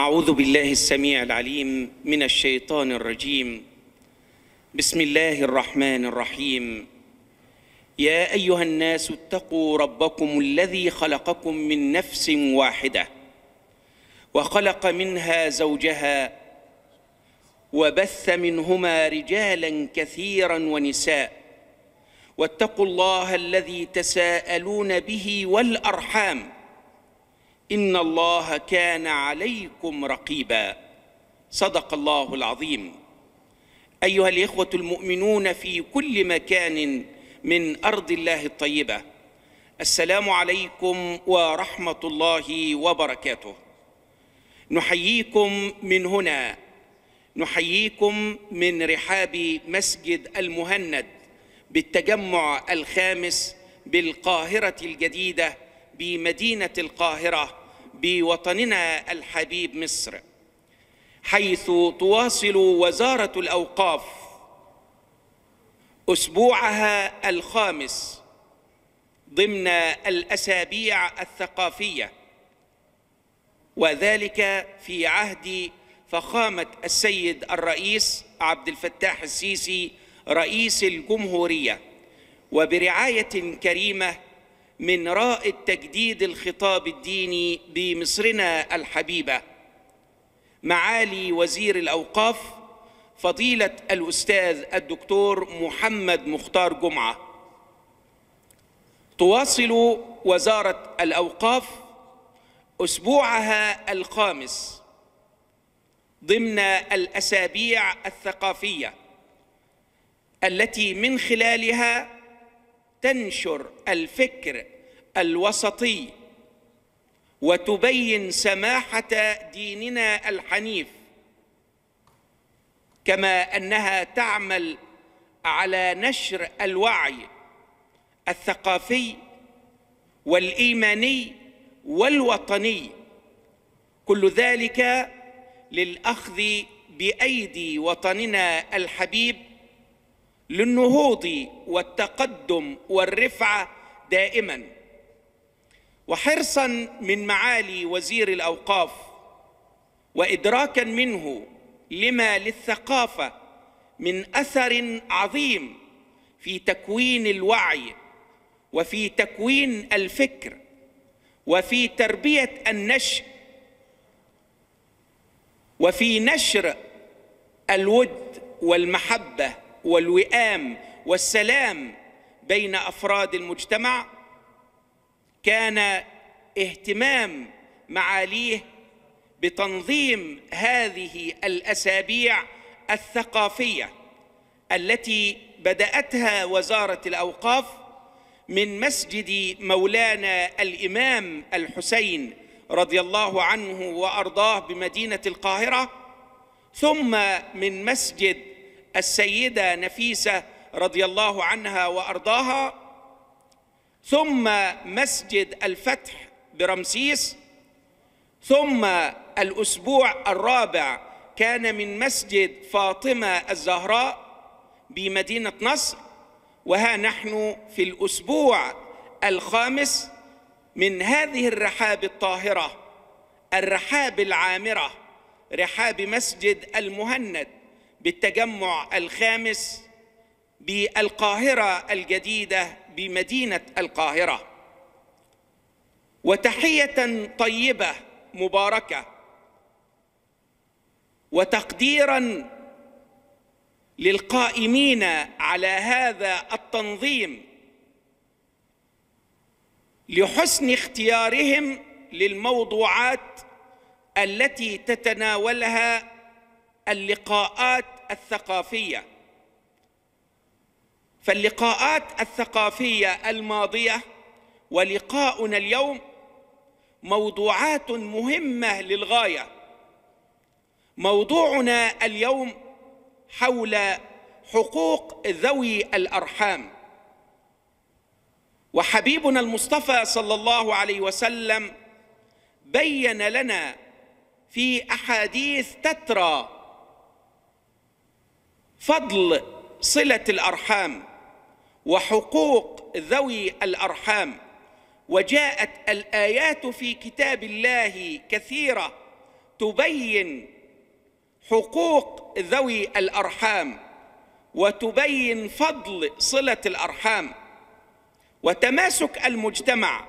أعوذ بالله السميع العليم من الشيطان الرجيم بسم الله الرحمن الرحيم يا أيها الناس اتقوا ربكم الذي خلقكم من نفس واحدة وخلق منها زوجها وبث منهما رجالا كثيرا ونساء واتقوا الله الذي تساءلون به والأرحام إن الله كان عليكم رقيبا صدق الله العظيم أيها الإخوة المؤمنون في كل مكان من أرض الله الطيبة السلام عليكم ورحمة الله وبركاته نحييكم من هنا نحييكم من رحاب مسجد المهند بالتجمع الخامس بالقاهرة الجديدة بمدينة القاهرة بوطننا الحبيب مصر حيث تواصل وزاره الاوقاف اسبوعها الخامس ضمن الاسابيع الثقافيه وذلك في عهد فخامه السيد الرئيس عبد الفتاح السيسي رئيس الجمهوريه وبرعايه كريمه من رائد تجديد الخطاب الديني بمصرنا الحبيبه معالي وزير الاوقاف فضيله الاستاذ الدكتور محمد مختار جمعه تواصل وزاره الاوقاف اسبوعها الخامس ضمن الاسابيع الثقافيه التي من خلالها تنشر الفكر الوسطي وتبين سماحه ديننا الحنيف كما انها تعمل على نشر الوعي الثقافي والايماني والوطني كل ذلك للاخذ بايدي وطننا الحبيب للنهوض والتقدم والرفعه دائما وحرصا من معالي وزير الاوقاف وادراكا منه لما للثقافه من اثر عظيم في تكوين الوعي وفي تكوين الفكر وفي تربيه النشء وفي نشر الود والمحبه والوئام والسلام بين افراد المجتمع كان اهتمام معاليه بتنظيم هذه الاسابيع الثقافيه التي بداتها وزاره الاوقاف من مسجد مولانا الامام الحسين رضي الله عنه وارضاه بمدينه القاهره ثم من مسجد السيده نفيسه رضي الله عنها وارضاها ثم مسجد الفتح برمسيس ثم الاسبوع الرابع كان من مسجد فاطمه الزهراء بمدينه نصر وها نحن في الاسبوع الخامس من هذه الرحاب الطاهره الرحاب العامره رحاب مسجد المهند بالتجمع الخامس بالقاهرة الجديدة بمدينة القاهرة وتحية طيبة مباركة وتقديرا للقائمين على هذا التنظيم لحسن اختيارهم للموضوعات التي تتناولها اللقاءات الثقافيه فاللقاءات الثقافيه الماضيه ولقاؤنا اليوم موضوعات مهمه للغايه موضوعنا اليوم حول حقوق ذوي الارحام وحبيبنا المصطفى صلى الله عليه وسلم بين لنا في احاديث تترى فضل صله الارحام وحقوق ذوي الارحام وجاءت الايات في كتاب الله كثيره تبين حقوق ذوي الارحام وتبين فضل صله الارحام وتماسك المجتمع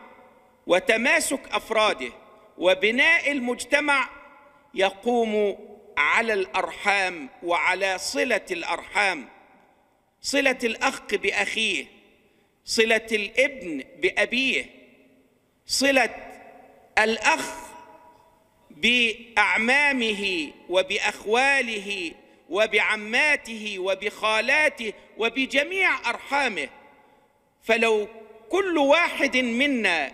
وتماسك افراده وبناء المجتمع يقوم على الارحام وعلى صله الارحام صله الاخ باخيه صله الابن بابيه صله الاخ باعمامه وباخواله وبعماته وبخالاته وبجميع ارحامه فلو كل واحد منا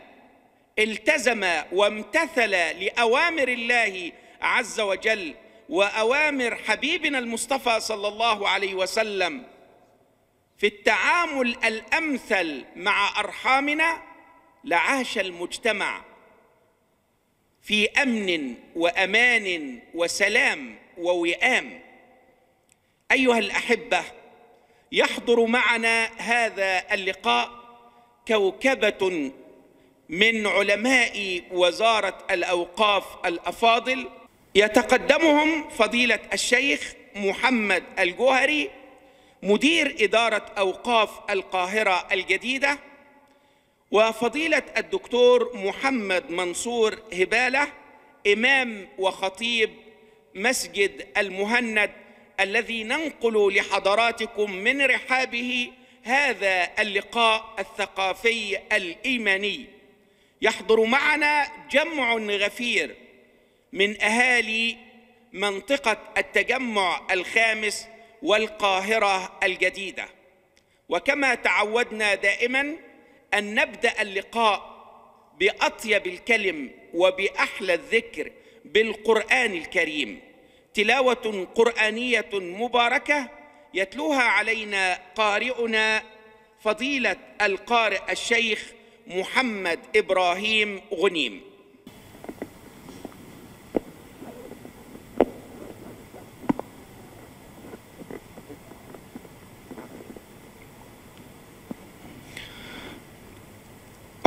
التزم وامتثل لاوامر الله عز وجل واوامر حبيبنا المصطفى صلى الله عليه وسلم في التعامل الامثل مع ارحامنا لعاش المجتمع في امن وامان وسلام ووئام ايها الاحبه يحضر معنا هذا اللقاء كوكبه من علماء وزاره الاوقاف الافاضل يتقدمهم فضيلة الشيخ محمد الجوهري مدير إدارة أوقاف القاهرة الجديدة وفضيلة الدكتور محمد منصور هبالة إمام وخطيب مسجد المهند الذي ننقل لحضراتكم من رحابه هذا اللقاء الثقافي الإيماني يحضر معنا جمع غفير من أهالي منطقة التجمع الخامس والقاهرة الجديدة وكما تعودنا دائما أن نبدأ اللقاء بأطيب الكلم وبأحلى الذكر بالقرآن الكريم تلاوة قرآنية مباركة يتلوها علينا قارئنا فضيلة القارئ الشيخ محمد إبراهيم غنيم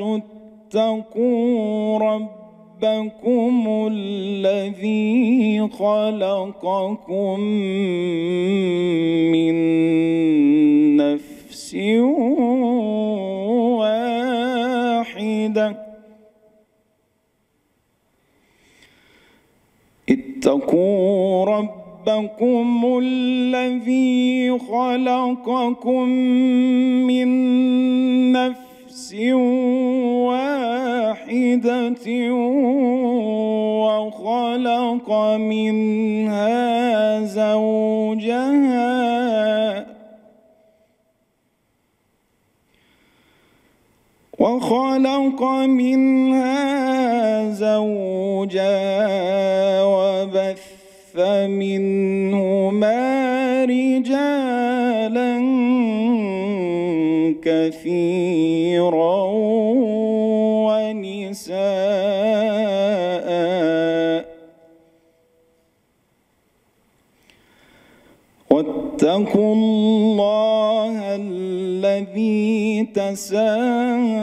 الناس اتقوا ربكم الذي خلقكم من نفس واحده اتقوا ربكم الذي خلقكم من نفس نفس واحدة وخلق منها زوجها وخلق منها زوجا وبث منهما رجالا كثيرا ونساء واتقوا الله الذي تساءل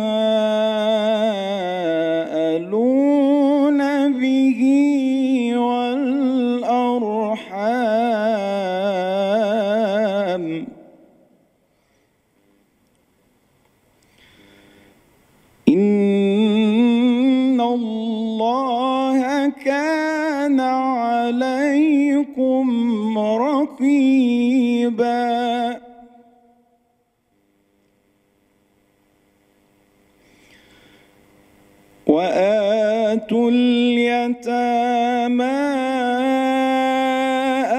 اليتامى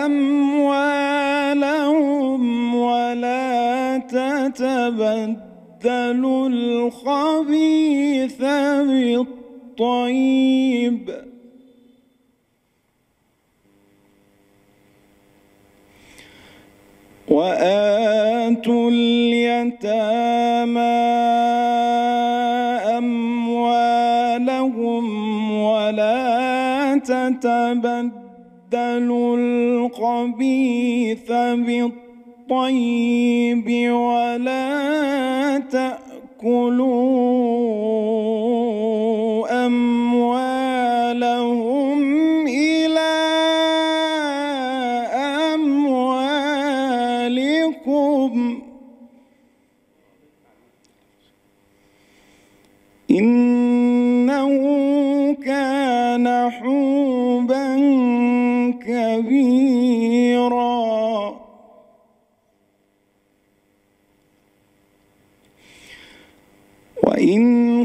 أموالهم ولا تتبدل الخبيث بالطيب وآتوا اليتامى تَبَدَّلُوا الخبيث بالطيب ولا تَأْكُلُوا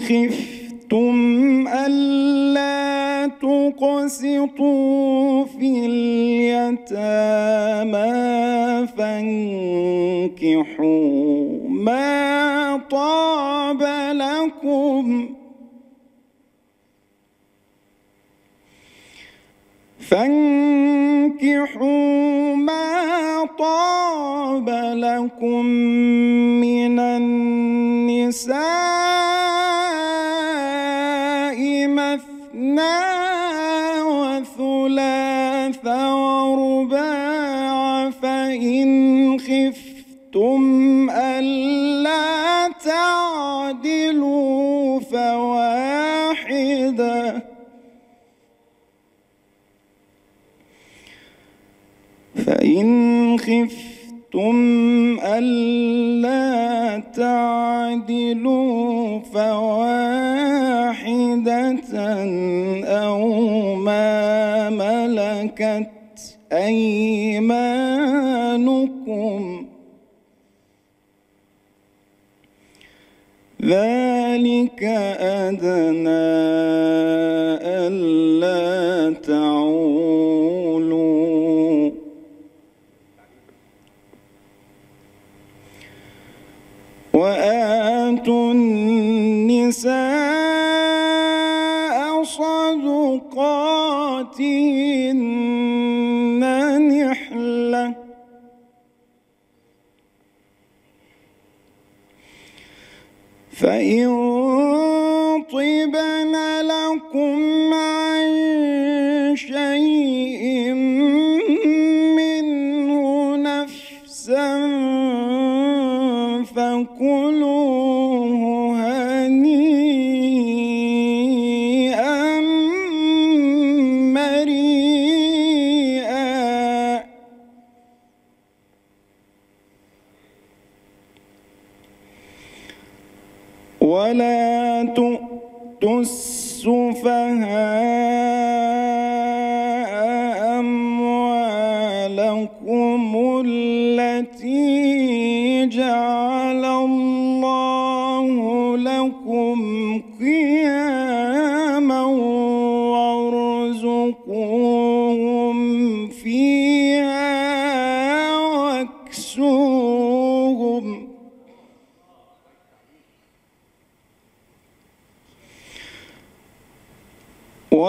خفتم ألا تقسطوا في اليتامى فانكحوا ما طاب لكم فانكحوا ما طاب لكم من النساء فواحدة فإن خفتم ألا تعدلوا فواحدة أو ما ملكت أيمانكم ذلك ذلك أدنى ألا تعولوا وآتوا النساء صدقاتهم فإن طبن لكم عن شيء السفهاء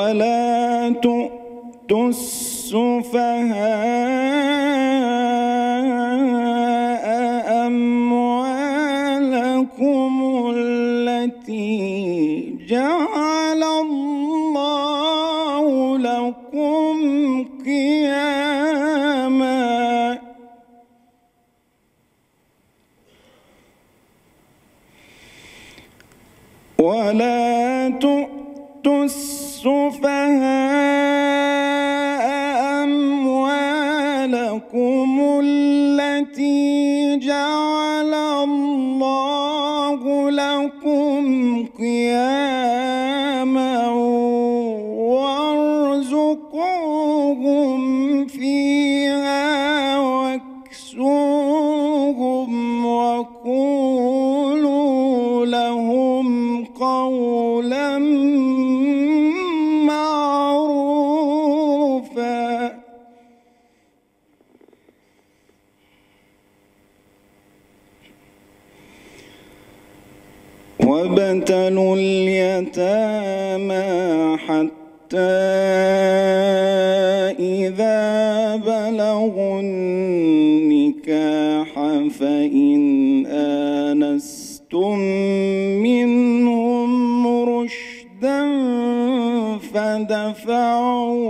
Thailand. وابتلوا اليتامى حتى إذا بلغوا النكاح فإن آنستم منهم رشدا فدفعوا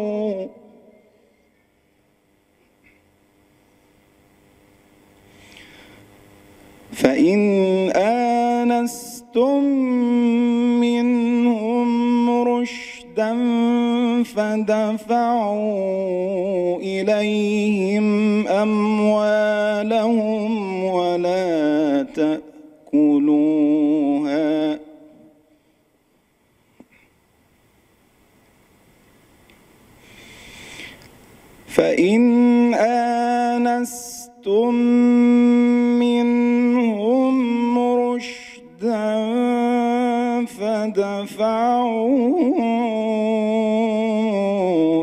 أَخَذْتُم مِّنْهُمْ رُشْدًا فَدَفَعُوا إِلَيْهِمْ أَمْوَالَهُمْ وَلَا تَأْكُلُوهَا فَإِنْ آنَسْتُم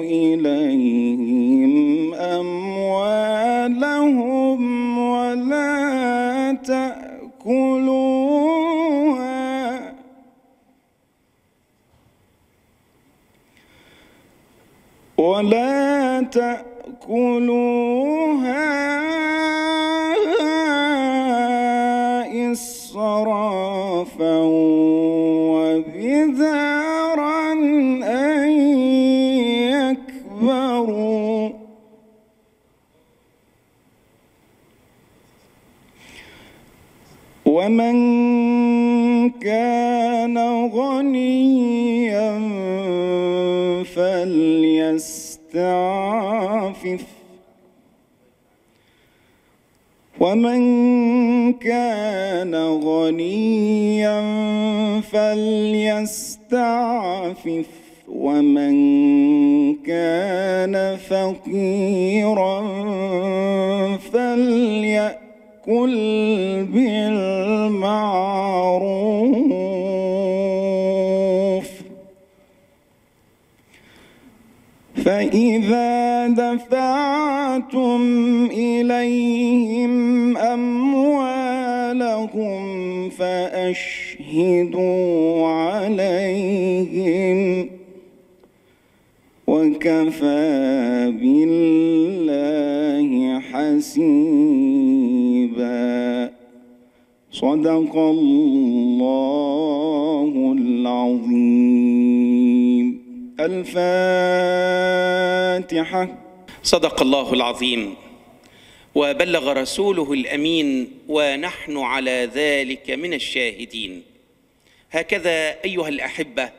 إليهم أموالهم ولا تأكلوها ولا تأكلوها ومن كان غنيا فليستعفف ومن كان غنيا فليستعفف ومن كان فقيرا فليأكل بالعافية معروف فإذا دفعتم إليهم أموالهم فأشهدوا عليهم وكفى بالله حسيبا صدق الله العظيم الفاتحة صدق الله العظيم وبلغ رسوله الأمين ونحن على ذلك من الشاهدين هكذا أيها الأحبة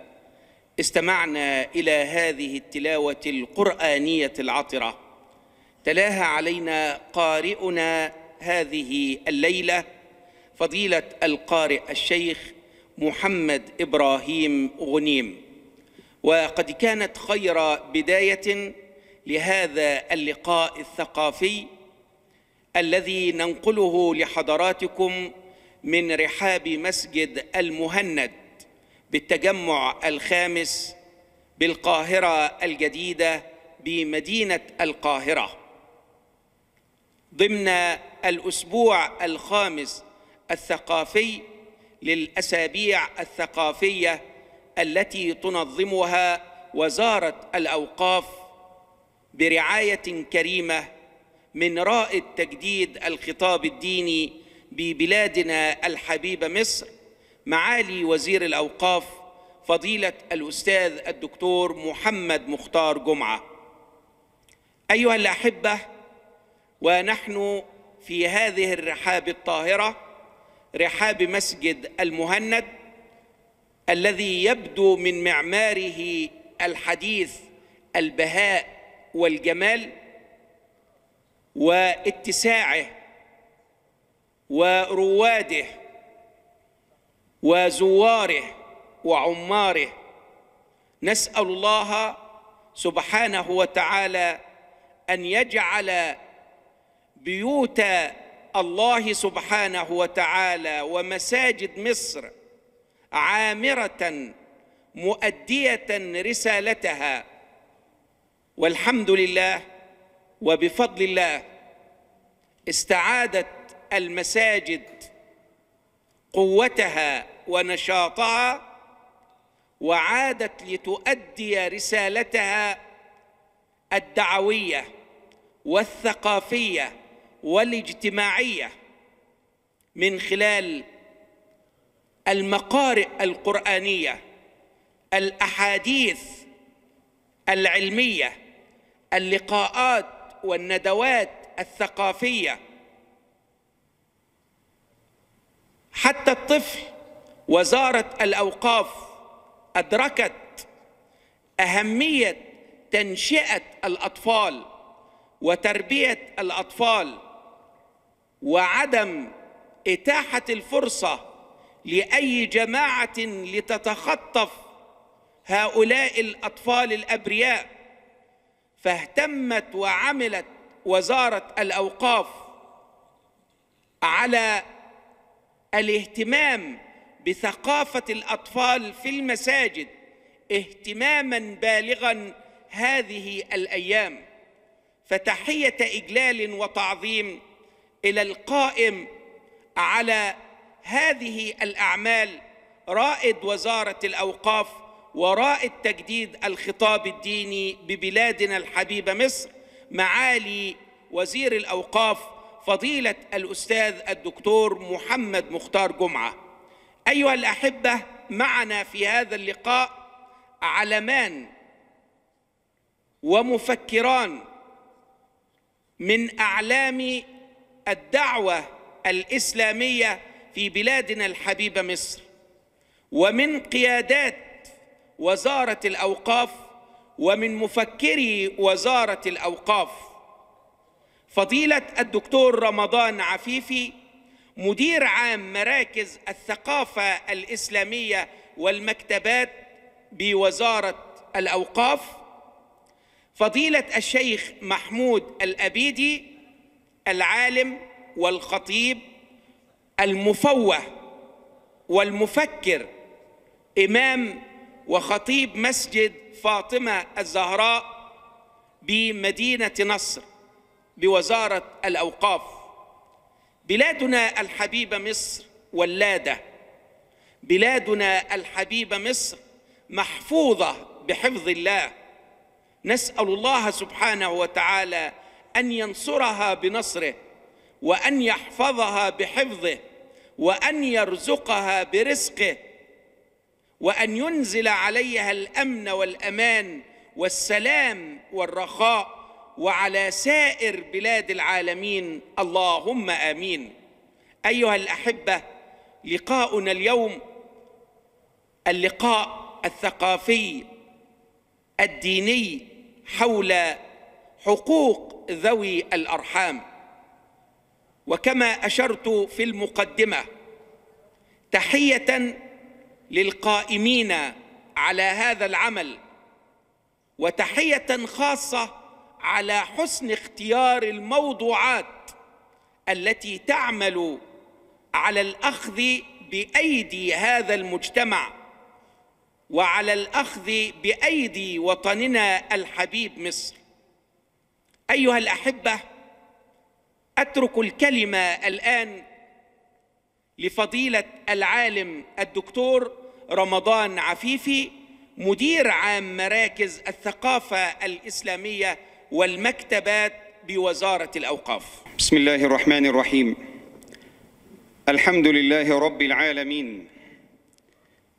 استمعنا إلى هذه التلاوة القرآنية العطرة تلاها علينا قارئنا هذه الليله فضيلة القارئ الشيخ محمد إبراهيم غنيم وقد كانت خير بداية لهذا اللقاء الثقافي الذي ننقله لحضراتكم من رحاب مسجد المهند بالتجمع الخامس بالقاهرة الجديدة بمدينة القاهرة ضمن الأسبوع الخامس الثقافي للأسابيع الثقافية التي تنظمها وزارة الأوقاف برعاية كريمة من رائد تجديد الخطاب الديني ببلادنا الحبيبة مصر معالي وزير الأوقاف فضيلة الأستاذ الدكتور محمد مختار جمعة أيها الأحبة ونحن في هذه الرحاب الطاهرة رحاب مسجد المهند الذي يبدو من معماره الحديث البهاء والجمال واتساعه ورواده وزواره وعماره نسال الله سبحانه وتعالى ان يجعل بيوت الله سبحانه وتعالى ومساجد مصر عامره مؤديه رسالتها والحمد لله وبفضل الله استعادت المساجد قوتها ونشاطها وعادت لتؤدي رسالتها الدعويه والثقافيه والاجتماعيه من خلال المقارئ القرانيه الاحاديث العلميه اللقاءات والندوات الثقافيه حتى الطفل وزاره الاوقاف ادركت اهميه تنشئه الاطفال وتربيه الاطفال وعدم اتاحه الفرصه لاي جماعه لتتخطف هؤلاء الاطفال الابرياء فاهتمت وعملت وزاره الاوقاف على الاهتمام بثقافه الاطفال في المساجد اهتماما بالغا هذه الايام فتحيه اجلال وتعظيم الى القائم على هذه الاعمال رائد وزاره الاوقاف ورائد تجديد الخطاب الديني ببلادنا الحبيبه مصر معالي وزير الاوقاف فضيله الاستاذ الدكتور محمد مختار جمعه ايها الاحبه معنا في هذا اللقاء علمان ومفكران من اعلام الدعوه الاسلاميه في بلادنا الحبيبه مصر ومن قيادات وزاره الاوقاف ومن مفكري وزاره الاوقاف فضيله الدكتور رمضان عفيفي مدير عام مراكز الثقافه الاسلاميه والمكتبات بوزاره الاوقاف فضيله الشيخ محمود الابيدي العالم والخطيب المفوه والمفكر امام وخطيب مسجد فاطمه الزهراء بمدينه نصر بوزاره الاوقاف بلادنا الحبيبه مصر ولاده بلادنا الحبيبه مصر محفوظه بحفظ الله نسال الله سبحانه وتعالى ان ينصرها بنصره وان يحفظها بحفظه وان يرزقها برزقه وان ينزل عليها الامن والامان والسلام والرخاء وعلى سائر بلاد العالمين اللهم امين ايها الاحبه لقاؤنا اليوم اللقاء الثقافي الديني حول حقوق ذوي الارحام وكما اشرت في المقدمه تحيه للقائمين على هذا العمل وتحيه خاصه على حسن اختيار الموضوعات التي تعمل على الاخذ بايدي هذا المجتمع وعلى الاخذ بايدي وطننا الحبيب مصر ايها الاحبه اترك الكلمه الان لفضيله العالم الدكتور رمضان عفيفي مدير عام مراكز الثقافه الاسلاميه والمكتبات بوزاره الاوقاف بسم الله الرحمن الرحيم الحمد لله رب العالمين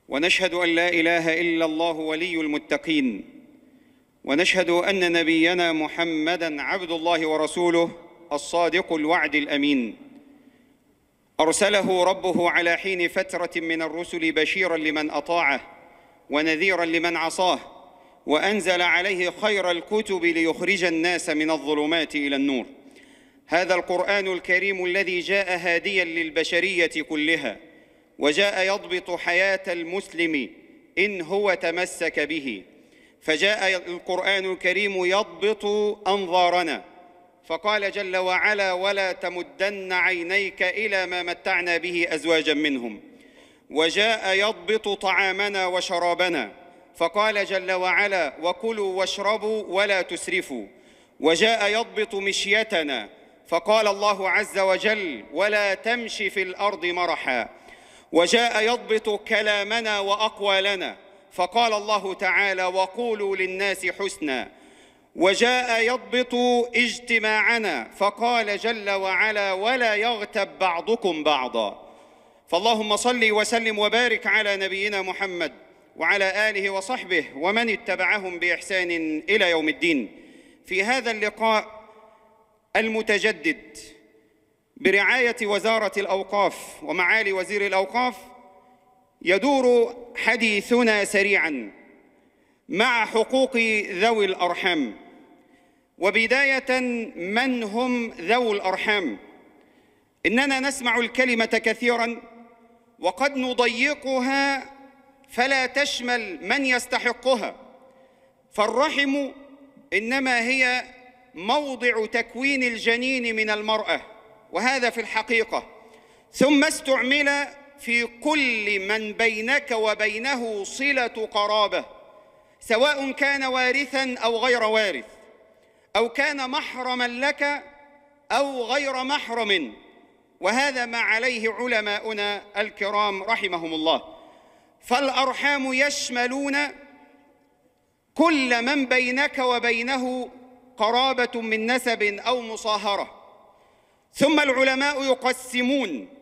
ونشهد ان لا اله الا الله ولي المتقين ونشهد ان نبينا محمدا عبد الله ورسوله الصادق الوعد الامين ارسله ربه على حين فتره من الرسل بشيرا لمن اطاعه ونذيرا لمن عصاه وانزل عليه خير الكتب ليخرج الناس من الظلمات الى النور هذا القران الكريم الذي جاء هاديا للبشريه كلها وجاء يضبط حياه المسلم ان هو تمسك به فجاء القرآن الكريم يضبط أنظارنا فقال جل وعلا ولا تمدن عينيك إلى ما متعنا به أزواجا منهم وجاء يضبط طعامنا وشرابنا فقال جل وعلا وكلوا واشربوا ولا تسرفوا وجاء يضبط مشيتنا فقال الله عز وجل ولا تمش في الأرض مرحا وجاء يضبط كلامنا وأقوالنا فقال الله تعالى وقولوا للناس حسنا وجاء يضبط اجتماعنا فقال جل وعلا ولا يغتب بعضكم بعضا فاللهم صل وسلم وبارك على نبينا محمد وعلى اله وصحبه ومن اتبعهم باحسان الى يوم الدين في هذا اللقاء المتجدد برعايه وزاره الاوقاف ومعالي وزير الاوقاف يدور حديثنا سريعا مع حقوق ذوي الارحام وبدايه من هم ذوو الارحام اننا نسمع الكلمه كثيرا وقد نضيقها فلا تشمل من يستحقها فالرحم انما هي موضع تكوين الجنين من المراه وهذا في الحقيقه ثم استعمل في كل من بينك وبينه صله قرابه سواء كان وارثا او غير وارث او كان محرما لك او غير محرم وهذا ما عليه علماؤنا الكرام رحمهم الله فالارحام يشملون كل من بينك وبينه قرابه من نسب او مصاهره ثم العلماء يقسمون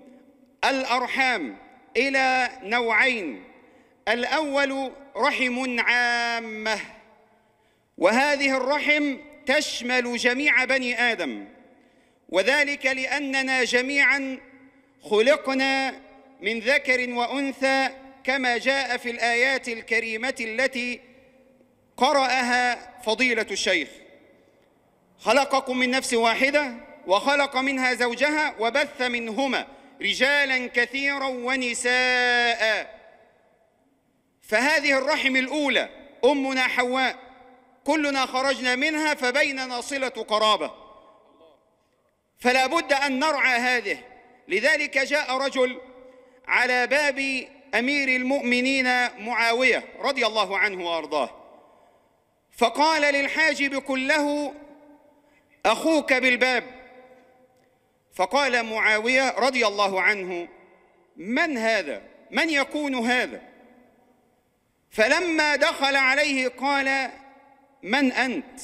الأرحام إلى نوعين الأول رحم عامة وهذه الرحم تشمل جميع بني آدم وذلك لأننا جميعا خلقنا من ذكر وأنثى كما جاء في الآيات الكريمة التي قرأها فضيلة الشيخ خلقكم من نفس واحدة وخلق منها زوجها وبث منهما رجالا كثيرا ونساء فهذه الرحم الأولى أمنا حواء كلنا خرجنا منها فبيننا صلة قرابة فلا بد أن نرعى هذه لذلك جاء رجل على باب أمير المؤمنين معاوية رضي الله عنه وأرضاه فقال للحاجب كله أخوك بالباب فقال معاوية رضي الله عنه من هذا من يكون هذا فلما دخل عليه قال من أنت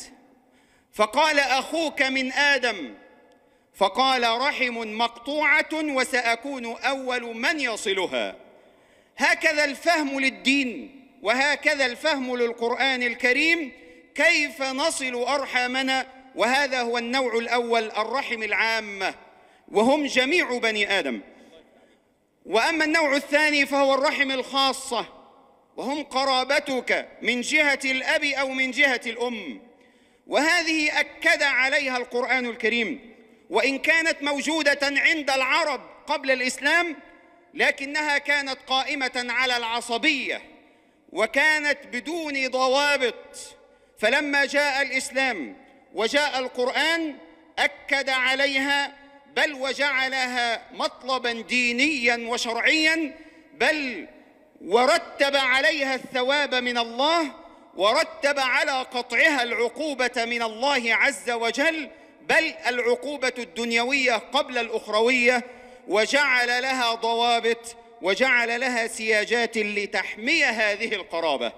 فقال أخوك من آدم فقال رحم مقطوعة وسأكون أول من يصلها هكذا الفهم للدين وهكذا الفهم للقرآن الكريم كيف نصل أرحامنا وهذا هو النوع الأول الرحم العامة وهم جميع بني آدم وأما النوع الثاني فهو الرحم الخاصة وهم قرابتك من جهة الأب أو من جهة الأم وهذه أكد عليها القرآن الكريم وإن كانت موجودة عند العرب قبل الإسلام لكنها كانت قائمة على العصبية وكانت بدون ضوابط فلما جاء الإسلام وجاء القرآن أكد عليها بل وجعلها مطلبا دينيا وشرعيا بل ورتب عليها الثواب من الله ورتب على قطعها العقوبة من الله عز وجل بل العقوبة الدنيوية قبل الأخروية وجعل لها ضوابط وجعل لها سياجات لتحمي هذه القرابة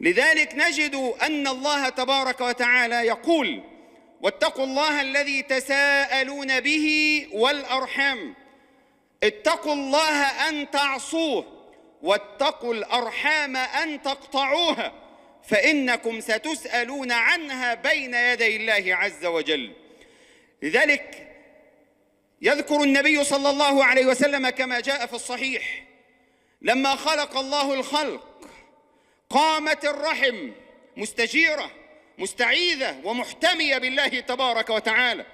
لذلك نجد أن الله تبارك وتعالى يقول واتقوا الله الذي تساءلون به والأرحام اتقوا الله أن تعصوه واتقوا الأرحام أن تقطعوها فإنكم ستسألون عنها بين يدي الله عز وجل لذلك يذكر النبي صلى الله عليه وسلم كما جاء في الصحيح لما خلق الله الخلق قامت الرحم مستجيره مستعيذة ومحتمية بالله تبارك وتعالى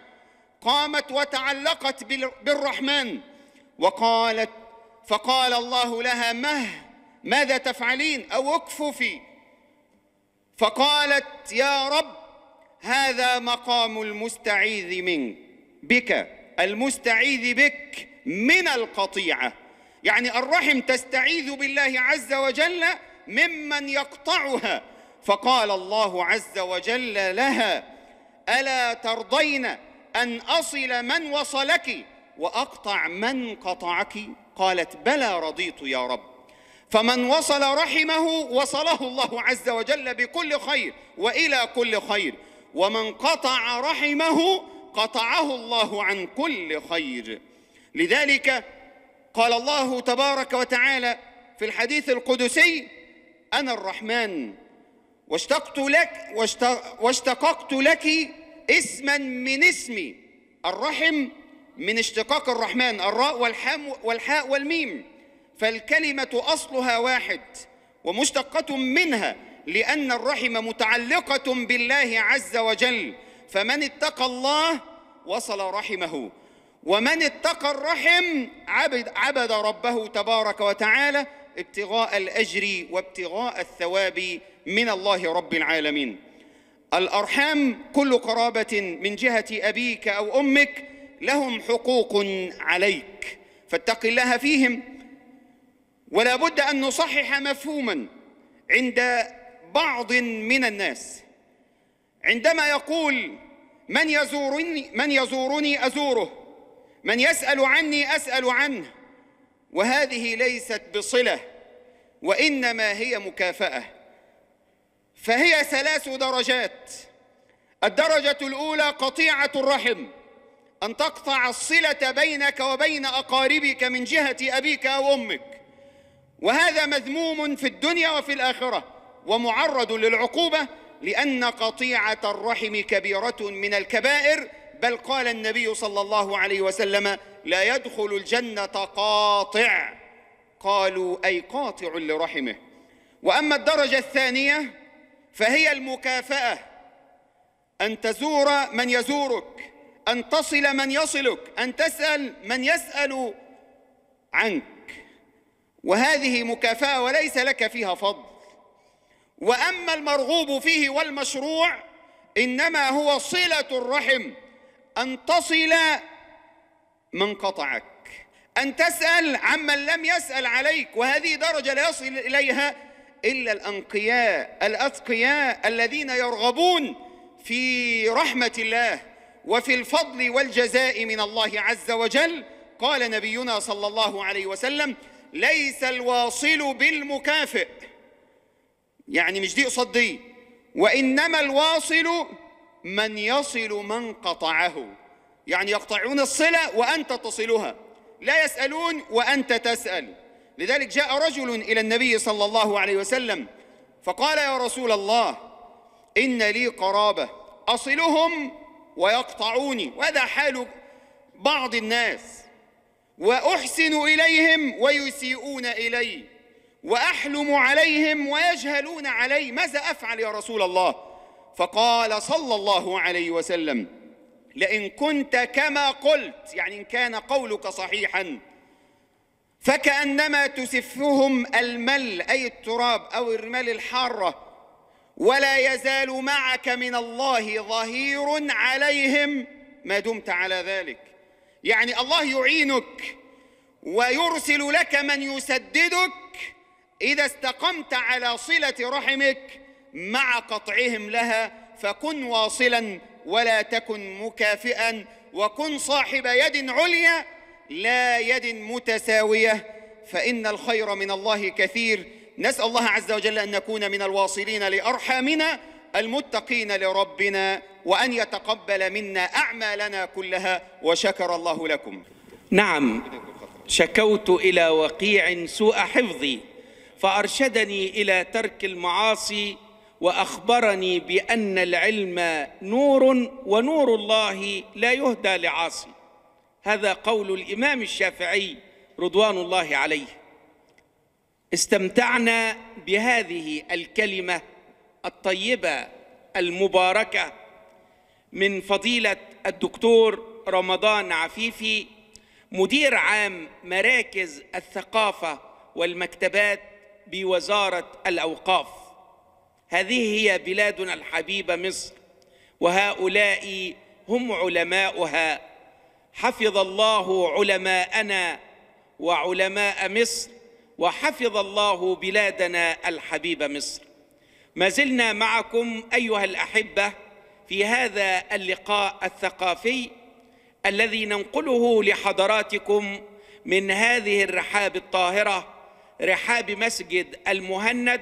قامت وتعلقت بالرحمن وقالت فقال الله لها مه ماذا تفعلين أو اكففي فقالت يا رب هذا مقام المستعيذ منك بك المستعيذ بك من القطيعة يعني الرحم تستعيذ بالله عز وجل ممن يقطعها فقال الله عز وجل لها ألا ترضين أن أصل من وصلك وأقطع من قطعك قالت بلى رضيت يا رب فمن وصل رحمه وصله الله عز وجل بكل خير والى كل خير ومن قطع رحمه قطعه الله عن كل خير لذلك قال الله تبارك وتعالى في الحديث القدسي انا الرحمن واشتقت لك واشتققت لك اسما من اسمي الرحم من اشتقاق الرحمن الراء والحام والحاء والميم فالكلمة أصلها واحد ومشتقة منها لأن الرحم متعلقة بالله عز وجل فمن اتقى الله وصل رحمه ومن اتقى الرحم عبد, عبد ربه تبارك وتعالى ابتغاء الاجر وابتغاء الثواب من الله رب العالمين الارحام كل قرابه من جهه ابيك او امك لهم حقوق عليك فاتق الله فيهم ولا بد ان نصحح مفهوما عند بعض من الناس عندما يقول من يزورني من يزورني ازوره من يسال عني اسال عنه وهذه ليست بصلة وإنما هي مكافأة فهي ثلاث درجات الدرجة الأولى قطيعة الرحم أن تقطع الصلة بينك وبين أقاربك من جهة أبيك أو أمك وهذا مذموم في الدنيا وفي الآخرة ومعرض للعقوبة لأن قطيعة الرحم كبيرة من الكبائر بل قال النبي صلى الله عليه وسلم لا يدخل الجنة قاطع قالوا أي قاطع لرحمه وأما الدرجة الثانية فهي المكافأة أن تزور من يزورك أن تصل من يصلك أن تسأل من يسأل عنك وهذه مكافأة وليس لك فيها فضل وأما المرغوب فيه والمشروع إنما هو صلة الرحم أن تصل من قطعك أن تسأل عمن لم يسأل عليك وهذه درجة لا يصل إليها إلا الأنقياء الأتقياء الذين يرغبون في رحمة الله وفي الفضل والجزاء من الله عز وجل قال نبينا صلى الله عليه وسلم ليس الواصل بالمكافئ يعني مش دي قصدي وإنما الواصل من يصل من قطعه يعني يقطعون الصلة وأنت تصلها لا يسألون وأنت تسأل لذلك جاء رجل إلى النبي صلى الله عليه وسلم فقال يا رسول الله إن لي قرابة أصلهم ويقطعوني وهذا حال بعض الناس وأحسن إليهم ويسيئون إلي وأحلم عليهم ويجهلون علي ماذا أفعل يا رسول الله فقال صلى الله عليه وسلم لئن كنت كما قلت يعني إن كان قولك صحيحا فكأنما تسفهم المل أي التراب أو الرمال الحارة ولا يزال معك من الله ظهير عليهم ما دمت على ذلك يعني الله يعينك ويرسل لك من يسددك إذا استقمت على صلة رحمك مع قطعهم لها فكن واصلا ولا تكن مكافئا وكن صاحب يد عليا لا يد متساويه فان الخير من الله كثير نسال الله عز وجل ان نكون من الواصلين لارحامنا المتقين لربنا وان يتقبل منا اعمالنا كلها وشكر الله لكم نعم شكوت الى وقيع سوء حفظي فارشدني الى ترك المعاصي واخبرني بان العلم نور ونور الله لا يهدى لعاصي هذا قول الامام الشافعي رضوان الله عليه استمتعنا بهذه الكلمه الطيبه المباركه من فضيله الدكتور رمضان عفيفي مدير عام مراكز الثقافه والمكتبات بوزاره الاوقاف هذه هي بلادنا الحبيبة مصر وهؤلاء هم علماؤها حفظ الله علماءنا وعلماء مصر وحفظ الله بلادنا الحبيبة مصر ما زلنا معكم أيها الأحبة في هذا اللقاء الثقافي الذي ننقله لحضراتكم من هذه الرحاب الطاهرة رحاب مسجد المهند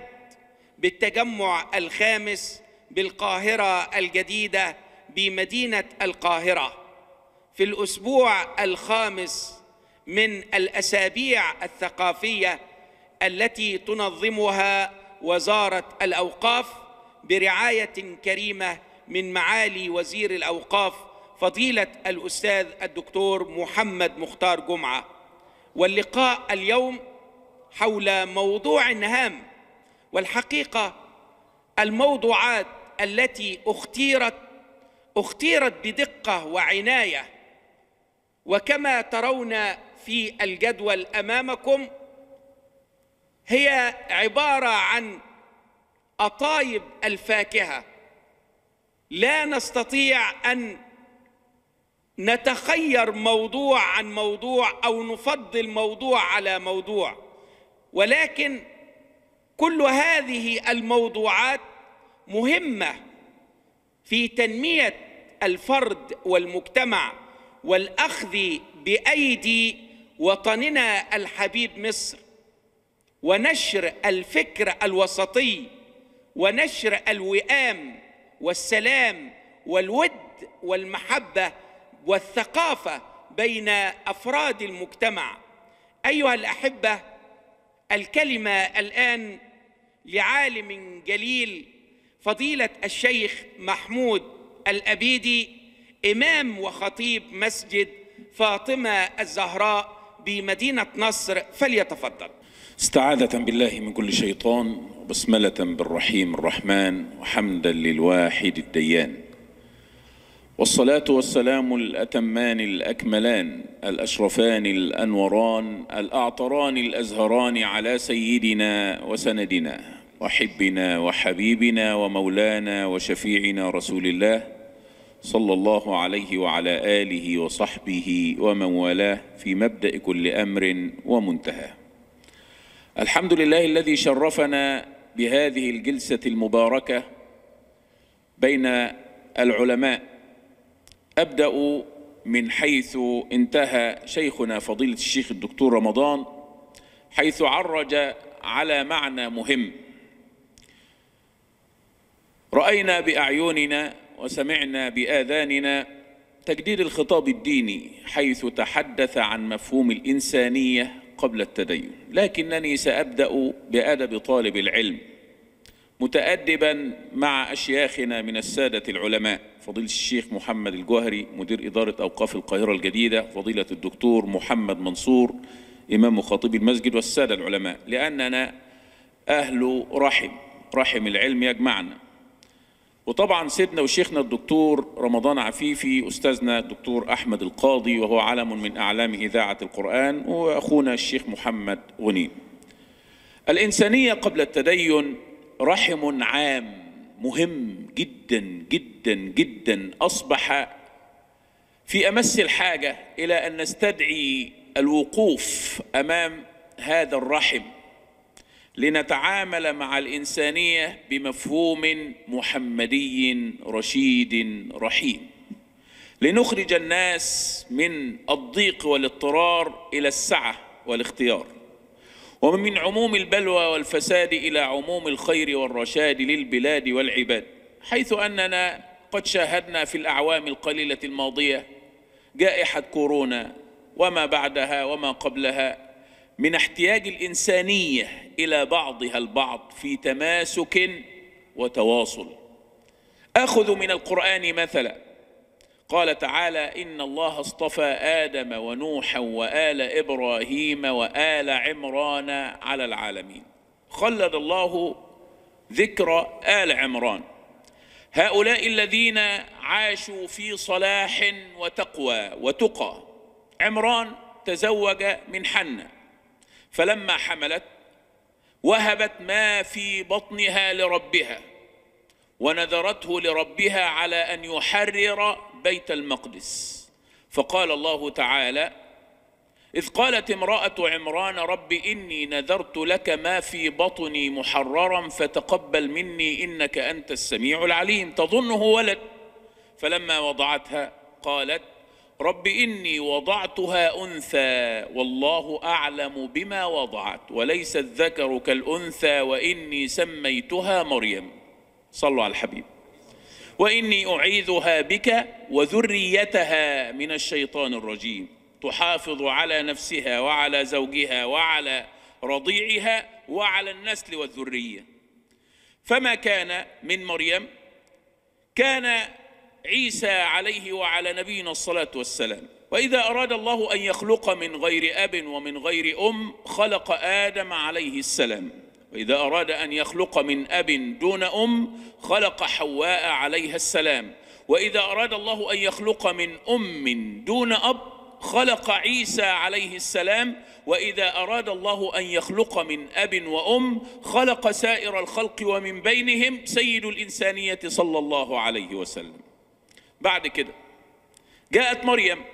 بالتجمع الخامس بالقاهرة الجديدة بمدينة القاهرة في الأسبوع الخامس من الأسابيع الثقافية التي تنظمها وزارة الأوقاف برعاية كريمة من معالي وزير الأوقاف فضيلة الأستاذ الدكتور محمد مختار جمعة واللقاء اليوم حول موضوع هام والحقيقة الموضوعات التي اختيرت اختيرت بدقة وعناية وكما ترون في الجدول أمامكم هي عبارة عن أطايب الفاكهة لا نستطيع أن نتخير موضوع عن موضوع أو نفضل موضوع على موضوع ولكن كل هذه الموضوعات مهمه في تنميه الفرد والمجتمع والاخذ بايدي وطننا الحبيب مصر ونشر الفكر الوسطي ونشر الوئام والسلام والود والمحبه والثقافه بين افراد المجتمع ايها الاحبه الكلمة الآن لعالم جليل فضيلة الشيخ محمود الأبيدي إمام وخطيب مسجد فاطمة الزهراء بمدينة نصر فليتفضل استعاذة بالله من كل شيطان وبسملة بالرحيم الرحمن وحمدا للواحد الديان والصلاة والسلام الأتمان الأكملان الأشرفان الأنوران الأعطران الأزهران على سيدنا وسندنا وحبنا وحبيبنا ومولانا وشفيعنا رسول الله صلى الله عليه وعلى آله وصحبه ومن والاه في مبدأ كل أمر ومنتهى الحمد لله الذي شرفنا بهذه الجلسة المباركة بين العلماء أبدأ من حيث انتهى شيخنا فضيلة الشيخ الدكتور رمضان حيث عرج على معنى مهم رأينا بأعيننا وسمعنا بآذاننا تجديد الخطاب الديني حيث تحدث عن مفهوم الإنسانية قبل التدين لكنني سأبدأ بأدب طالب العلم متأدبا مع أشياخنا من السادة العلماء فضيلة الشيخ محمد الجوهري مدير إدارة أوقاف القاهرة الجديدة فضيلة الدكتور محمد منصور إمام وخطيب المسجد والسادة العلماء لأننا أهل رحم رحم العلم يجمعنا وطبعا سيدنا وشيخنا الدكتور رمضان عفيفي أستاذنا الدكتور أحمد القاضي وهو علم من أعلام إذاعة القرآن وأخونا الشيخ محمد غنيم الإنسانية قبل التدين رحم عام مهم جدا جدا جدا أصبح في أمس الحاجة إلى أن نستدعي الوقوف أمام هذا الرحم لنتعامل مع الإنسانية بمفهوم محمدي رشيد رحيم لنخرج الناس من الضيق والاضطرار إلى السعة والاختيار ومن عموم البلوى والفساد إلى عموم الخير والرشاد للبلاد والعباد حيث أننا قد شاهدنا في الأعوام القليلة الماضية جائحة كورونا وما بعدها وما قبلها من احتياج الإنسانية إلى بعضها البعض في تماسك وتواصل أخذ من القرآن مثلاً قال تعالى إن الله اصطفى آدم ونوحا وآل إبراهيم وآل عمران على العالمين خلد الله ذكر آل عمران هؤلاء الذين عاشوا في صلاح وتقوى وتقى عمران تزوج من حنة فلما حملت وهبت ما في بطنها لربها ونذرته لربها على أن يحرر بيت المقدس فقال الله تعالى إذ قالت امرأة عمران رب إني نذرت لك ما في بطني محررا فتقبل مني إنك أنت السميع العليم تظنه ولد فلما وضعتها قالت رب إني وضعتها أنثى والله أعلم بما وضعت وليس الذكر كالأنثى وإني سميتها مريم صلوا على الحبيب وإني أعيذها بك وذريتها من الشيطان الرجيم تحافظ على نفسها وعلى زوجها وعلى رضيعها وعلى النسل والذرية فما كان من مريم كان عيسى عليه وعلى نبينا الصلاة والسلام وإذا أراد الله أن يخلق من غير أب ومن غير أم خلق آدم عليه السلام وإذا أراد أن يخلق من أب دون أم خلق حواء عليها السلام وإذا أراد الله أن يخلق من أم دون أب خلق عيسى عليه السلام وإذا أراد الله أن يخلق من أب وأم خلق سائر الخلق ومن بينهم سيد الإنسانية صلى الله عليه وسلم بعد كده جاءت مريم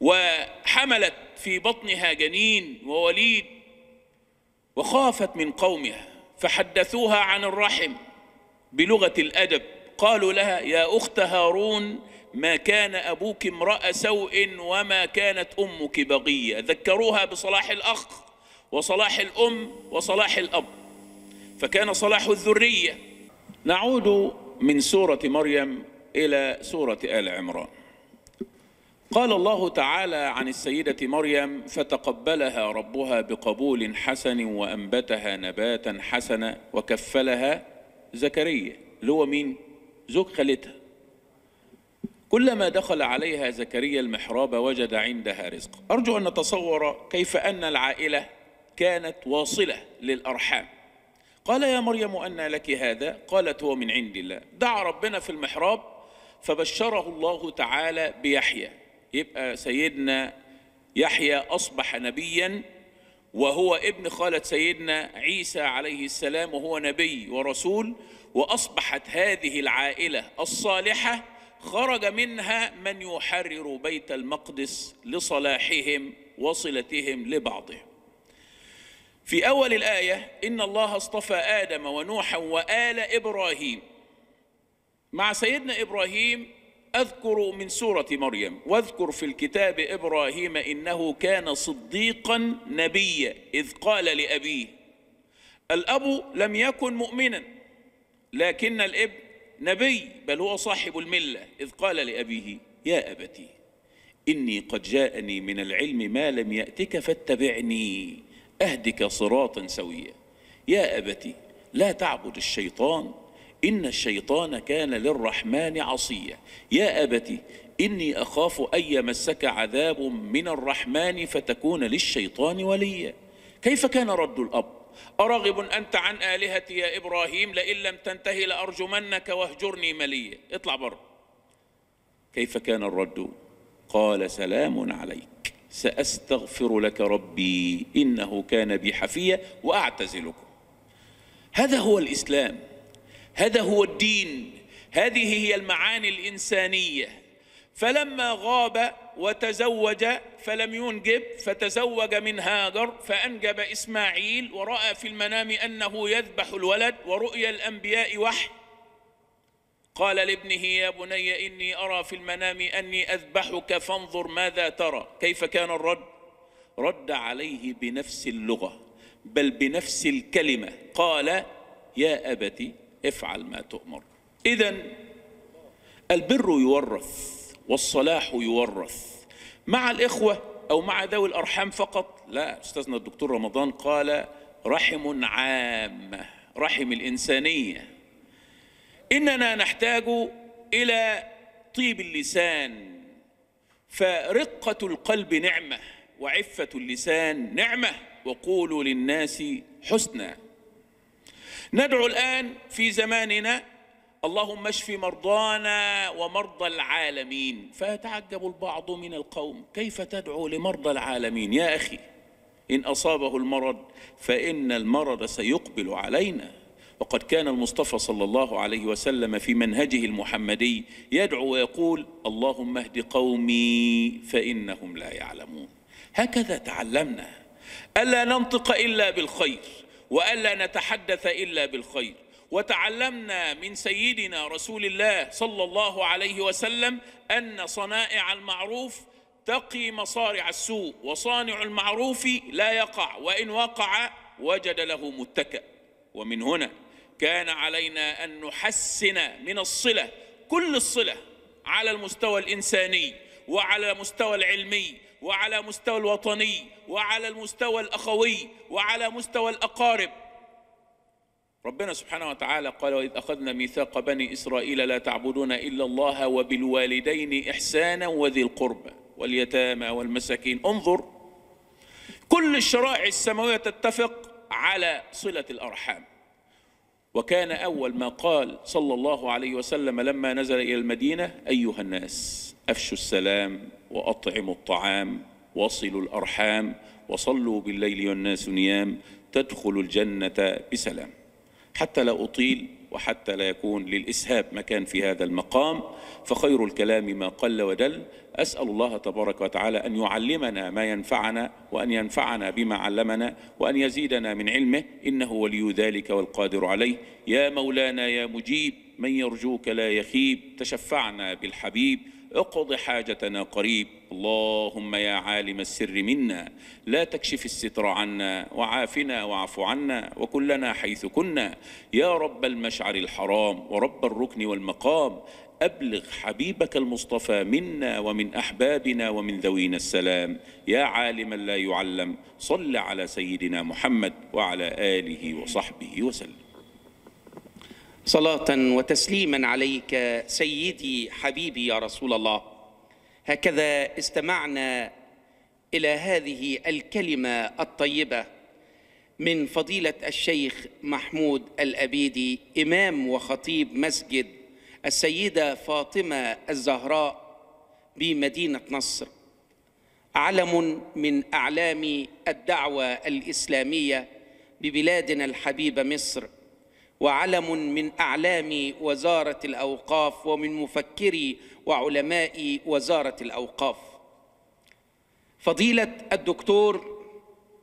وحملت في بطنها جنين ووليد وخافت من قومها فحدثوها عن الرحم بلغة الأدب قالوا لها يا أخت هارون ما كان أبوك امرأ سوء وما كانت أمك بغية ذكروها بصلاح الأخ وصلاح الأم وصلاح الأب فكان صلاح الذرية نعود من سورة مريم إلى سورة آل عمران قال الله تعالى عن السيدة مريم فتقبلها ربها بقبول حسن وأنبتها نباتا حسنا وكفلها زكريا اللي هو مين؟ زوج خالتها كلما دخل عليها زكريا المحراب وجد عندها رزق أرجو أن نتصور كيف أن العائلة كانت واصلة للأرحام قال يا مريم أن لك هذا قالت هو من عند الله دعا ربنا في المحراب فبشره الله تعالى بيحيى يبقى سيدنا يحيى أصبح نبيا وهو ابن خالة سيدنا عيسى عليه السلام وهو نبي ورسول وأصبحت هذه العائلة الصالحة خرج منها من يحرر بيت المقدس لصلاحهم وصلتهم لبعضهم في أول الآية إن الله اصطفى آدم ونوحا وآل إبراهيم مع سيدنا إبراهيم أذكر من سورة مريم واذكر في الكتاب إبراهيم إنه كان صديقا نبيا إذ قال لأبيه الأب لم يكن مؤمنا لكن الابن نبي بل هو صاحب الملة إذ قال لأبيه يا أبتي إني قد جاءني من العلم ما لم يأتك فاتبعني أهدك صراطا سويا يا أبتي لا تعبد الشيطان إن الشيطان كان للرحمن عصيا يا أبت إني أخاف أن يمسك عذاب من الرحمن فتكون للشيطان وليا كيف كان رد الأب أراغب أنت عن آلهتي يا إبراهيم لئن لم تنتهي لأرجمنك واهجرني مليا اطلع بر كيف كان الرد قال سلام عليك سأستغفر لك ربي إنه كان بي حفيا وأعتزلكم هذا هو الإسلام هذا هو الدين هذه هي المعاني الإنسانية فلما غاب وتزوج فلم ينجب فتزوج من هاجر فأنجب إسماعيل ورأى في المنام أنه يذبح الولد ورؤيا الأنبياء وحي قال لابنه يا بني إني أرى في المنام أني أذبحك فانظر ماذا ترى كيف كان الرد رد عليه بنفس اللغة بل بنفس الكلمة قال يا أبتي افعل ما تؤمر إذا البر يورث والصلاح يورث مع الإخوة أو مع ذوي الأرحام فقط لا أستاذنا الدكتور رمضان قال رحم عامة رحم الإنسانية إننا نحتاج إلى طيب اللسان فرقة القلب نعمة وعفة اللسان نعمة وقولوا للناس حسنا ندعو الآن في زماننا اللهم اشف مرضانا ومرضى العالمين فيتعجب البعض من القوم كيف تدعو لمرضى العالمين يا أخي إن أصابه المرض فإن المرض سيقبل علينا وقد كان المصطفى صلى الله عليه وسلم في منهجه المحمدي يدعو ويقول اللهم اهد قومي فإنهم لا يعلمون هكذا تعلمنا ألا ننطق إلا بالخير والا نتحدث الا بالخير وتعلمنا من سيدنا رسول الله صلى الله عليه وسلم ان صنائع المعروف تقي مصارع السوء وصانع المعروف لا يقع وان وقع وجد له متكأ ومن هنا كان علينا ان نحسن من الصله كل الصله على المستوى الانساني وعلى المستوى العلمي وعلى مستوى الوطني وعلى المستوى الأخوي وعلى مستوى الأقارب ربنا سبحانه وتعالى قال وإذ أخذنا ميثاق بني إسرائيل لا تعبدون إلا الله وبالوالدين إحسانا وذي القربى واليتامى والمساكين انظر كل الشرائع السماوية تتفق على صلة الأرحام وكان أول ما قال صلى الله عليه وسلم لما نزل إلى المدينة أيها الناس أفشوا السلام وأطعموا الطعام وصلوا الأرحام وصلوا بالليل والناس نيام تدخلوا الجنة بسلام حتى لا أطيل وحتى لا يكون للإسهاب مكان في هذا المقام فخير الكلام ما قل ودل أسأل الله تبارك وتعالى أن يعلمنا ما ينفعنا وأن ينفعنا بما علمنا وأن يزيدنا من علمه إنه ولي ذلك والقادر عليه يا مولانا يا مجيب من يرجوك لا يخيب تشفعنا بالحبيب اقض حاجتنا قريب اللهم يا عالم السر منا لا تكشف الستر عنا وعافنا واعف عنا وكلنا حيث كنا يا رب المشعر الحرام ورب الركن والمقام أبلغ حبيبك المصطفى منا ومن أحبابنا ومن ذوينا السلام يا عالما لا يعلم صل على سيدنا محمد وعلى آله وصحبه وسلم صلاة وتسليما عليك سيدي حبيبي يا رسول الله هكذا استمعنا إلى هذه الكلمة الطيبة من فضيلة الشيخ محمود الأبيدي إمام وخطيب مسجد السيدة فاطمة الزهراء بمدينة نصر علم من أعلام الدعوة الإسلامية ببلادنا الحبيبة مصر وعلم من أعلام وزارة الأوقاف ومن مفكري وعلماء وزارة الأوقاف فضيلة الدكتور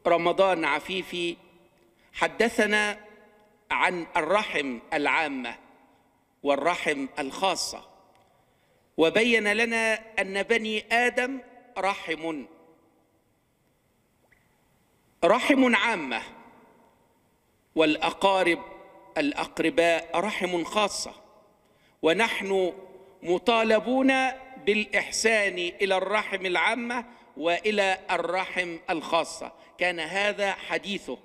رمضان عفيفي حدثنا عن الرحم العامة والرحم الخاصة وبين لنا أن بني آدم رحم رحم عامة والأقارب الأقرباء رحم خاصة ونحن مطالبون بالإحسان إلى الرحم العامة وإلى الرحم الخاصة كان هذا حديثه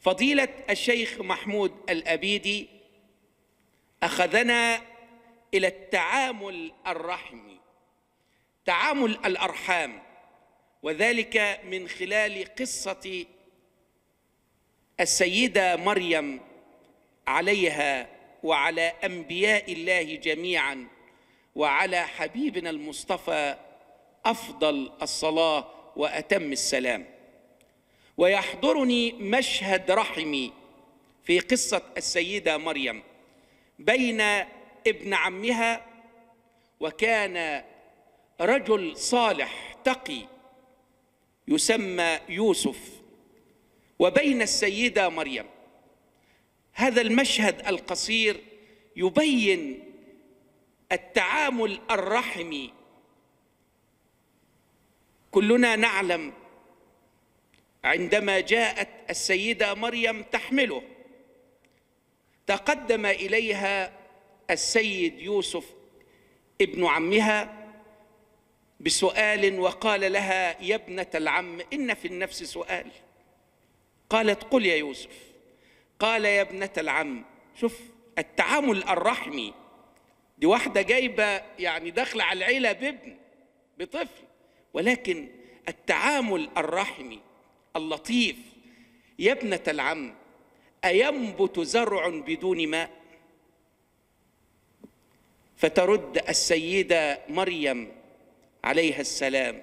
فضيلة الشيخ محمود الأبيدي أخذنا إلى التعامل الرحمي تعامل الأرحام وذلك من خلال قصة السيدة مريم عليها وعلى انبياء الله جميعا وعلى حبيبنا المصطفى افضل الصلاه واتم السلام ويحضرني مشهد رحمي في قصه السيده مريم بين ابن عمها وكان رجل صالح تقي يسمى يوسف وبين السيده مريم هذا المشهد القصير يبين التعامل الرحمي كلنا نعلم عندما جاءت السيده مريم تحمله تقدم اليها السيد يوسف ابن عمها بسؤال وقال لها يا ابنه العم ان في النفس سؤال قالت قل يا يوسف قال يا ابنة العم شوف التعامل الرحمي دي واحدة جايبة يعني داخلة على العيلة بابن بطفل ولكن التعامل الرحمي اللطيف يا ابنة العم أينبت زرع بدون ماء فترد السيدة مريم عليها السلام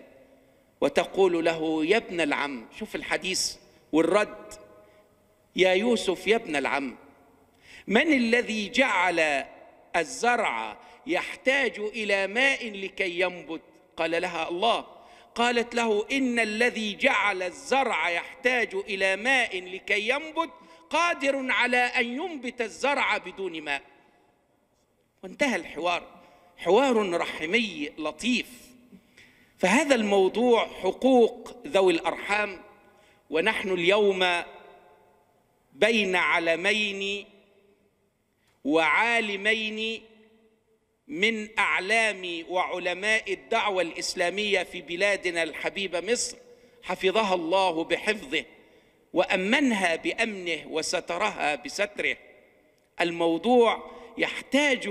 وتقول له يا ابن العم شوف الحديث والرد يا يوسف يا ابن العم من الذي جعل الزرع يحتاج الى ماء لكي ينبت قال لها الله قالت له ان الذي جعل الزرع يحتاج الى ماء لكي ينبت قادر على ان ينبت الزرع بدون ماء وانتهى الحوار حوار رحمي لطيف فهذا الموضوع حقوق ذوي الارحام ونحن اليوم بين علمين وعالمين من اعلام وعلماء الدعوه الاسلاميه في بلادنا الحبيبه مصر حفظها الله بحفظه وامنها بامنه وسترها بستره الموضوع يحتاج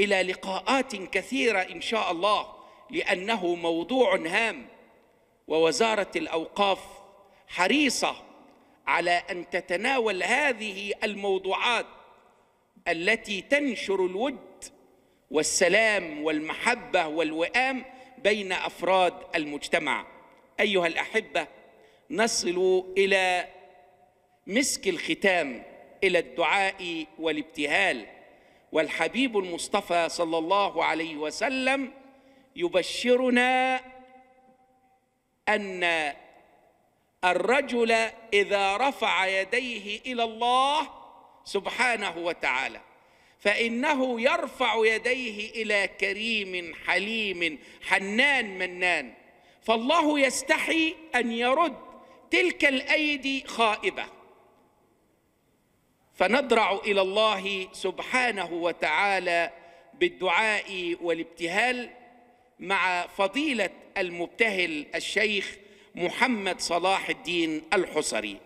الى لقاءات كثيره ان شاء الله لانه موضوع هام ووزاره الاوقاف حريصه على ان تتناول هذه الموضوعات التي تنشر الود والسلام والمحبه والوئام بين افراد المجتمع ايها الاحبه نصل الى مسك الختام الى الدعاء والابتهال والحبيب المصطفى صلى الله عليه وسلم يبشرنا ان الرجل اذا رفع يديه الى الله سبحانه وتعالى فانه يرفع يديه الى كريم حليم حنان منان فالله يستحي ان يرد تلك الايدي خائبه فنضرع الى الله سبحانه وتعالى بالدعاء والابتهال مع فضيله المبتهل الشيخ محمد صلاح الدين الحصري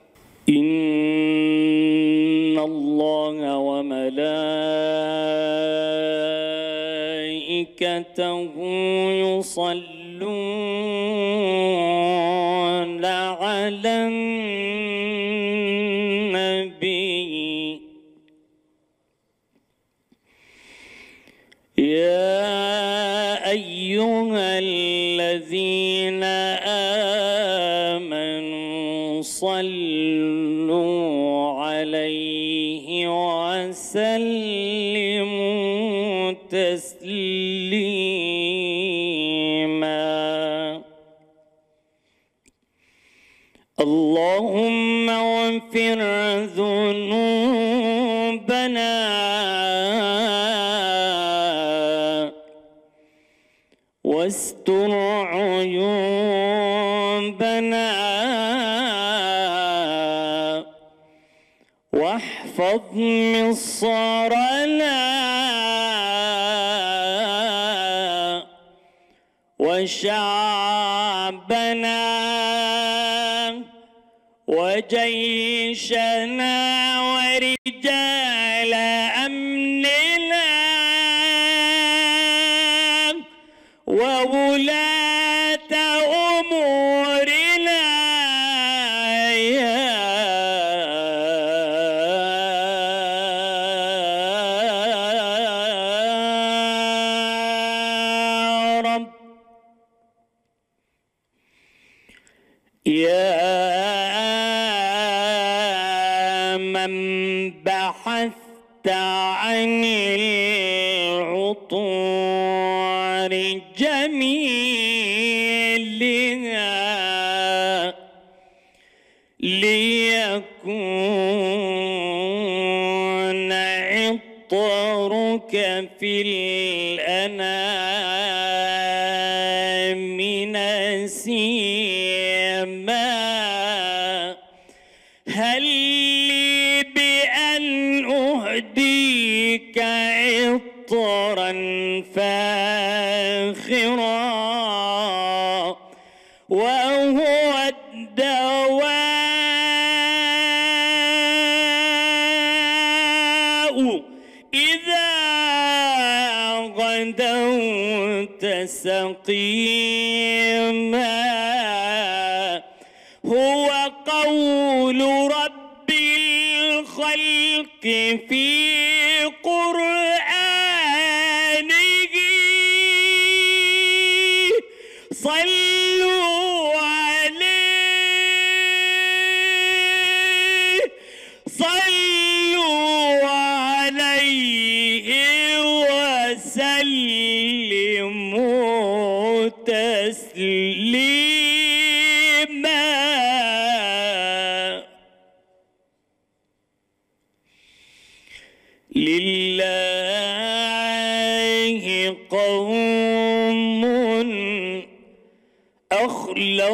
إن الله وملائكته يصلون على النبي يا أيها الذين صلوا عليه وسلموا تسليما اللهم وفر Sarah. قرى فاخرة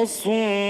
يَنصُرُونَ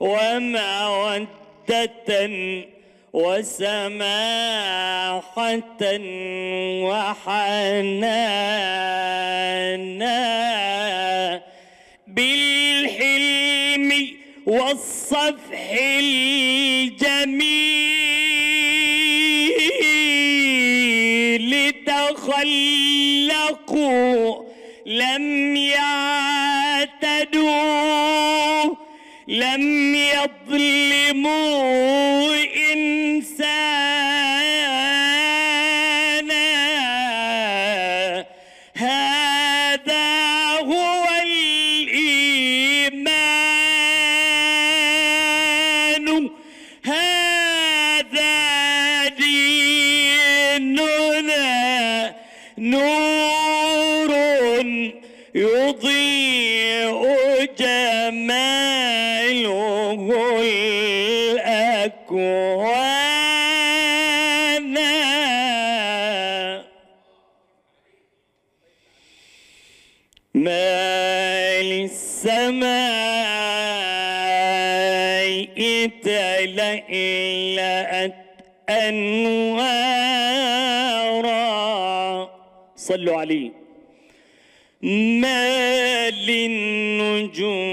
ومودة وسماحة وحنانا بالحلم والصفح الجميل تخلقوا لم يعلموا Luz! Né? É. أنوارا صلوا عليه ما للنجوم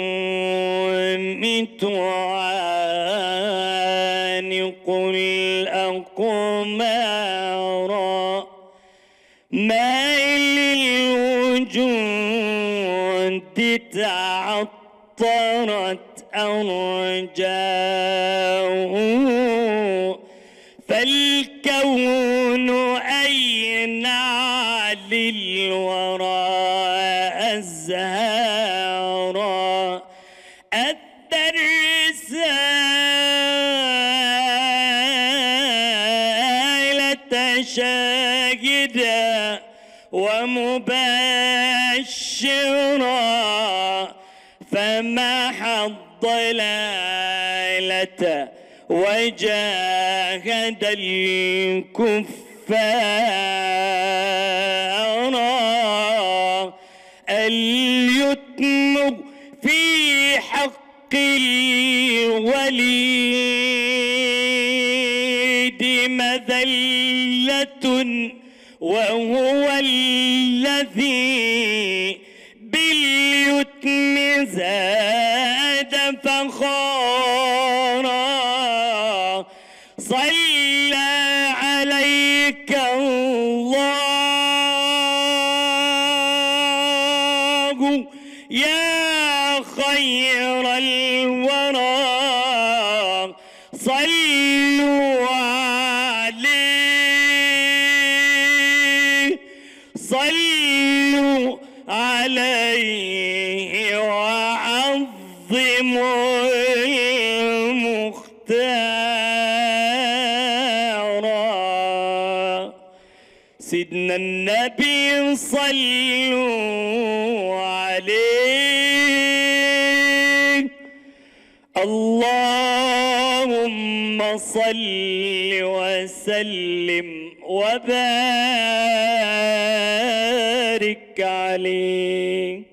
تعانق الاقمار ما للوجود تعطرت أرجاء علينا للورى الزهراء الدرس شاهدا ومبشرا فمحى الضلالة وجاهد الكفر فأرى اليتم في حق الوليد مذلة وهو الذي صلوا عليه اللهم صل وسلم وبارك عليه